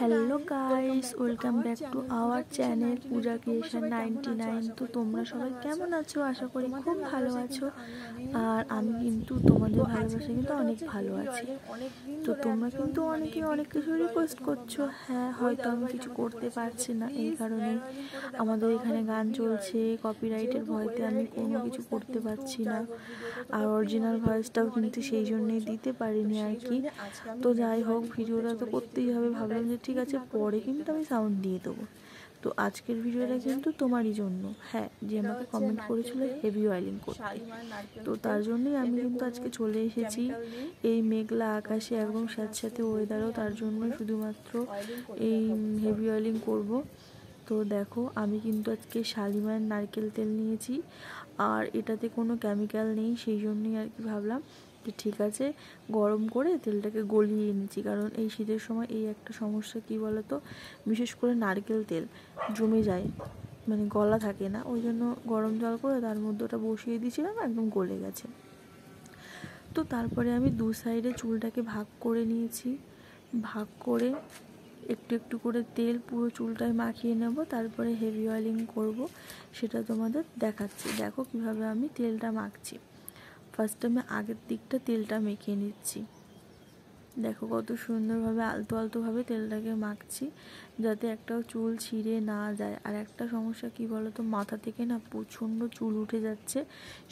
Hello guys welcome back to our channel Puja creation ninety nine তো তোমরা সবাই কেমন আছো আশা করি খুব ভালো আছো আর আমি কিন্তু তোমাদের ভালোবাসা কিন্তু অনেক ভালো আছি তো তোমরা কিন্তু অনেকে অনেক কিছু রিকোয়েস্ট করছো হ্যাঁ হয়তো আমি কিছু করতে পারছি না এই কারণে আমাদের এখানে গান চলছে কপিরাইটের ভয়তে আমি কোনো কিছু করতে পারছি না আর অরিজিনাল ভয়েসটাও কিন্তু সেই জন্যেই দিতে পারিনি আর কি তো যাই হোক ভিডিওটা তো করতেই হবে ভাবলাম যে ঠিক আছে পরে কিন্তু আমি সাউন্ড দিয়ে দেবো তো আজকের ভিডিওটা কিন্তু তোমারই জন্য হ্যাঁ যে আমাকে কমেন্ট করেছিল হেভি অয়েলিং করতে তো তার জন্যই আমি কিন্তু আজকে চলে এসেছি এই মেঘলা আকাশে একদম সাথে সাথে ওয়েদারও তার জন্য শুধুমাত্র এই হেভি অয়েলিং করব তো দেখো আমি কিন্তু আজকে শালিমার নারকেল তেল নিয়েছি আর এটাতে কোনো কেমিক্যাল নেই সেই জন্যই আর কি ভাবলাম যে আচ্ছা, ঠিক আছে গরম করে তেলটাকে গলিয়ে এনেছি কারণ এই শীতের সময় এই একটা সমস্যা কি বলতো বিশেষ করে নারকেল তেল জমে যায় মানে গলা থাকে না ওই জন্য গরম জল করে তার মধ্যে ওটা বসিয়ে দিয়েছিলাম একদম গলে গেছে তো তারপরে আমি দু সাইডে চুলটাকে ভাগ করে নিয়েছি ভাগ করে একটু একটু করে তেল পুরো চুলটায় মাখিয়ে নেব তারপরে হেভি অয়েলিং করব সেটা তোমাদের দেখাচ্ছি দেখো কিভাবে আমি তেলটা মাখছি ফার্স্ট আমি আগের দিকটা তেলটা মেখে নিচ্ছি দেখো কত সুন্দরভাবে আলতো আলতোভাবে তেলটাকে মাখছি যাতে একটাও চুল ছিঁড়ে না যায় আর একটা সমস্যা কি বলতো মাথা থেকে না প্রচণ্ড চুল উঠে যাচ্ছে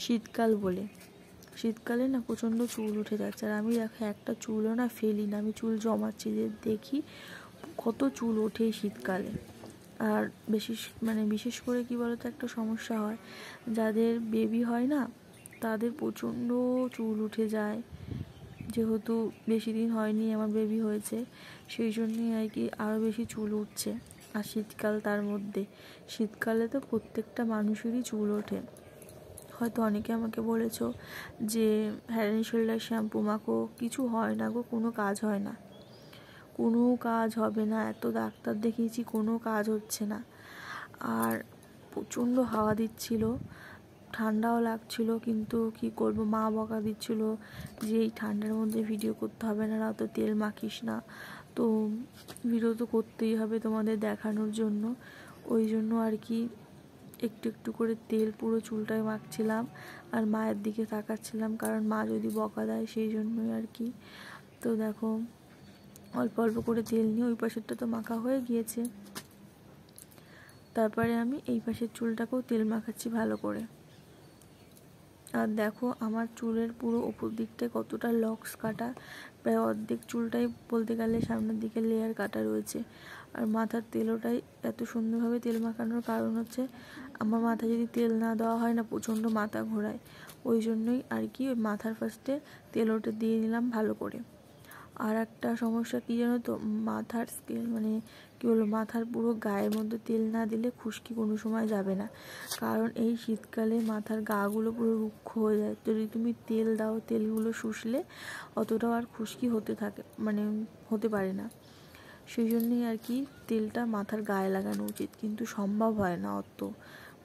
শীতকাল বলে শীতকালে না প্রচণ্ড চুল উঠে যাচ্ছে আর আমি দেখো একটা চুলও না ফেলি না আমি চুল জমাচ্ছি যে দেখি কত চুল ওঠে শীতকালে আর বেশি মানে বিশেষ করে কি বলতো একটা সমস্যা হয় যাদের বেবি হয় না তাদের প্রচণ্ড চুল উঠে যায় যেহেতু বেশি দিন হয়নি আমার বেবি হয়েছে সেই জন্যই আর কি আরও বেশি চুল উঠছে আর শীতকাল তার মধ্যে শীতকালে তো প্রত্যেকটা মানুষেরই চুল ওঠে হয়তো অনেকে আমাকে বলেছ যে হ্যার অ্যান্ড শোল্ডার শ্যাম্পু মাখো কিছু হয় না গো কোনো কাজ হয় না কোনো কাজ হবে না এত ডাক্তার দেখিয়েছি কোনো কাজ হচ্ছে না আর প্রচণ্ড হাওয়া দিচ্ছিল ঠান্ডাও লাগছিল কিন্তু কি করব মা বকা দিচ্ছিল যে এই ঠান্ডার মধ্যে ভিডিও করতে হবে না অত তেল মাখিস না তো ভিডিও তো করতেই হবে তোমাদের দেখানোর জন্য ওই জন্য আর কি একটু একটু করে তেল পুরো চুলটায় মাখছিলাম আর মায়ের দিকে তাকাচ্ছিলাম কারণ মা যদি বকা দেয় সেই জন্যই আর কি তো দেখো অল্প অল্প করে তেল নিয়ে ওই পাশেরটা তো মাখা হয়ে গিয়েছে তারপরে আমি এই পাশের চুলটাকেও তেল মাখাচ্ছি ভালো করে আর দেখো আমার চুলের পুরো উপর দিকটায় কতটা লক্স কাটা প্রায় অর্ধেক চুলটাই বলতে গেলে সামনের দিকে লেয়ার কাটা রয়েছে আর মাথার তেলোটাই এত সুন্দরভাবে তেল মাখানোর কারণ হচ্ছে আমার মাথায় যদি তেল না দেওয়া হয় না প্রচণ্ড মাথা ঘোরায় ওই জন্যই আর কি ওই মাথার ফার্স্টে তেল দিয়ে নিলাম ভালো করে আর একটা সমস্যা কী জানো তো মাথার স্কেল মানে কী বলবো মাথার পুরো গায়ের মধ্যে তেল না দিলে খুশকি কোনো সময় যাবে না কারণ এই শীতকালে মাথার গাগুলো পুরো রুক্ষ হয়ে যায় যদি তুমি তেল দাও তেলগুলো শুষলে অতটাও আর খুশকি হতে থাকে মানে হতে পারে না সেই জন্যেই আর কি তেলটা মাথার গায়ে লাগানো উচিত কিন্তু সম্ভব হয় না অত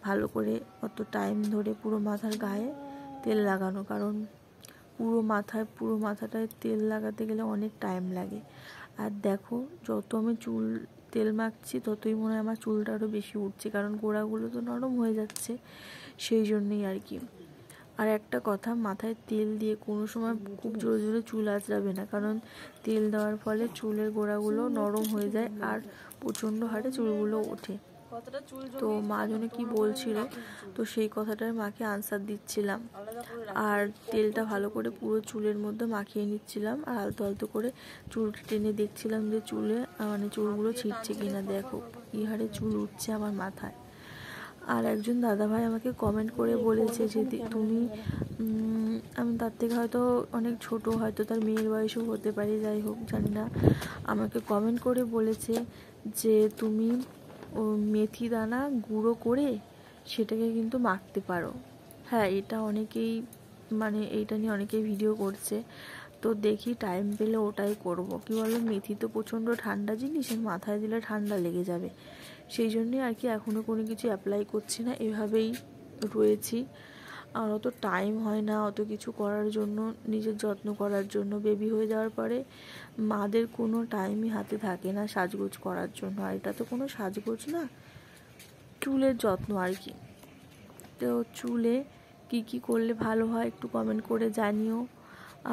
ভালো করে অত টাইম ধরে পুরো মাথার গায়ে তেল লাগানো কারণ পুরো মাথায় পুরো মাথাটায় তেল লাগাতে গেলে অনেক টাইম লাগে আর দেখো যত আমি চুল তেল মাখছি ততই মনে হয় আমার চুলটা আরও বেশি উঠছে কারণ গোড়াগুলো তো নরম হয়ে যাচ্ছে সেই জন্যই আর কি আর একটা কথা মাথায় তেল দিয়ে কোনো সময় খুব জোরে জোরে চুল আঁচড়াবে না কারণ তেল দেওয়ার ফলে চুলের গোড়াগুলো নরম হয়ে যায় আর প্রচণ্ড হারে চুলগুলো ওঠে তো মা জনে কি বলছিল তো সেই কথাটার মাকে আনসার দিচ্ছিলাম আর তেলটা ভালো করে পুরো চুলের মধ্যে মাখিয়ে নিচ্ছিলাম আর আলতো আলতো করে চুল টেনে দেখছিলাম যে চুলে মানে চুলগুলো ছিটছে কিনা দেখো কী হারে চুল উঠছে আমার মাথায় আর একজন দাদাভাই আমাকে কমেন্ট করে বলেছে যে তুমি আমি তার থেকে হয়তো অনেক ছোট হয়তো তার মেয়ের বয়সও হতে পারে যাই হোক জানি না আমাকে কমেন্ট করে বলেছে যে তুমি মেথি দানা গুঁড়ো করে সেটাকে কিন্তু মাখতে পারো হ্যাঁ এটা অনেকেই মানে এইটা নিয়ে অনেকেই ভিডিও করছে তো দেখি টাইম পেলে ওটাই করব কি বলো মেথি তো প্রচণ্ড ঠান্ডা জিনিস মাথায় দিলে ঠান্ডা লেগে যাবে সেই জন্যে আর কি এখনও কোনো কিছু অ্যাপ্লাই করছি না এভাবেই রয়েছি আর অত টাইম হয় না অত কিছু করার জন্য নিজের যত্ন করার জন্য বেবি হয়ে যাওয়ার পরে মাদের কোনো টাইমই হাতে থাকে না সাজগোজ করার জন্য আর এটা তো কোনো সাজগোজ না চুলের যত্ন আর কি তো চুলে কি কি করলে ভালো হয় একটু কমেন্ট করে জানিও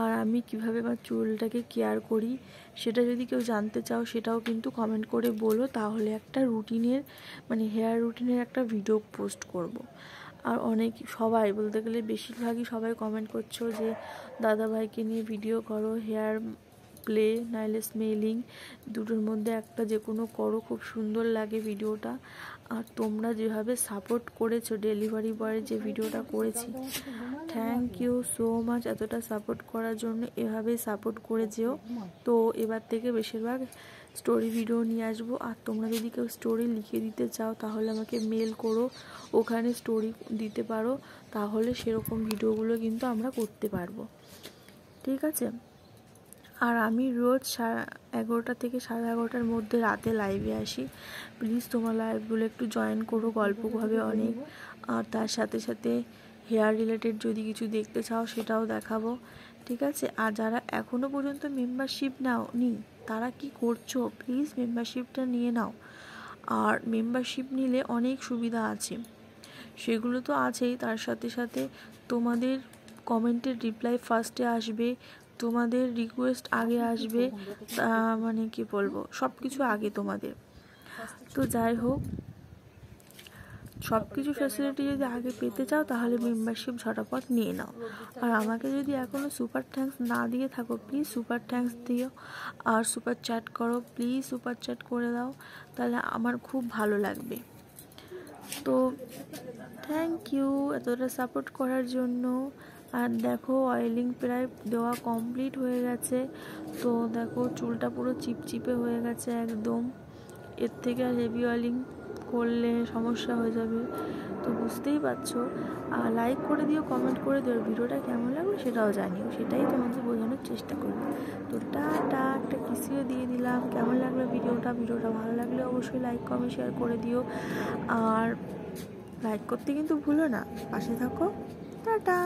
আর আমি কিভাবে আমার চুলটাকে কেয়ার করি সেটা যদি কেউ জানতে চাও সেটাও কিন্তু কমেন্ট করে বলো তাহলে একটা রুটিনের মানে হেয়ার রুটিনের একটা ভিডিও পোস্ট করব। আর অনেক সবাই বলতে গেলে বেশিরভাগই সবাই কমেন্ট করছো যে দাদাভাইকে নিয়ে ভিডিও করো হেয়ার প্লে নাইলে স্মেলিং দুটোর মধ্যে একটা যে কোনো করো খুব সুন্দর লাগে ভিডিওটা আর তোমরা যেভাবে সাপোর্ট করেছো ডেলিভারি বয়ের যে ভিডিওটা করেছি থ্যাংক ইউ সো মাচ এতটা সাপোর্ট করার জন্য এভাবে সাপোর্ট করে যেও তো এবার থেকে বেশিরভাগ স্টোরি ভিডিও নিয়ে আসবো আর তোমরা যদি কেউ স্টোরি লিখে দিতে চাও তাহলে আমাকে মেল করো ওখানে স্টোরি দিতে পারো তাহলে সেরকম ভিডিওগুলো কিন্তু আমরা করতে পারবো ঠিক আছে আর আমি রোজ সাড়ে এগারোটা থেকে সাড়ে এগারোটার মধ্যে রাতে লাইভে আসি প্লিজ তোমার লাইভগুলো একটু জয়েন করো গল্প হবে অনেক আর তার সাথে সাথে হেয়ার রিলেটেড যদি কিছু দেখতে চাও সেটাও দেখাবো ঠিক আছে আর যারা এখনও পর্যন্ত মেম্বারশিপ নাও নি তারা কি করছো প্লিজ মেম্বারশিপটা নিয়ে নাও আর মেম্বারশিপ নিলে অনেক সুবিধা আছে সেগুলো তো আছেই তার সাথে সাথে তোমাদের কমেন্টের রিপ্লাই ফার্স্টে আসবে তোমাদের রিকোয়েস্ট আগে আসবে মানে কি বলবো সব কিছু আগে তোমাদের তো যাই হোক সব কিছু ফ্যাসিলিটি যদি আগে পেতে চাও তাহলে মেম্বারশিপ ঝটাপট নিয়ে নাও আর আমাকে যদি এখনও সুপার থ্যাঙ্কস না দিয়ে থাকো প্লিজ সুপার থ্যাঙ্কস দিও আর সুপার চ্যাট করো প্লিজ সুপার চ্যাট করে দাও তাহলে আমার খুব ভালো লাগবে তো থ্যাংক ইউ এতটা সাপোর্ট করার জন্য আর দেখো অয়েলিং প্রায় দেওয়া কমপ্লিট হয়ে গেছে তো দেখো চুলটা পুরো চিপচিপে হয়ে গেছে একদম এর থেকে আর হেভি অয়েলিং করলে সমস্যা হয়ে যাবে তো বুঝতেই পারছো আর লাইক করে দিও কমেন্ট করে দিও ভিডিওটা কেমন লাগলো সেটাও জানিও সেটাই তোমাদের বোঝানোর চেষ্টা করবো তো টাটা একটা কিসিও দিয়ে দিলাম কেমন লাগলো ভিডিওটা ভিডিওটা ভালো লাগলে অবশ্যই লাইক কমেন্ট শেয়ার করে দিও আর লাইক করতে কিন্তু ভুলো না পাশে থাকো টাটা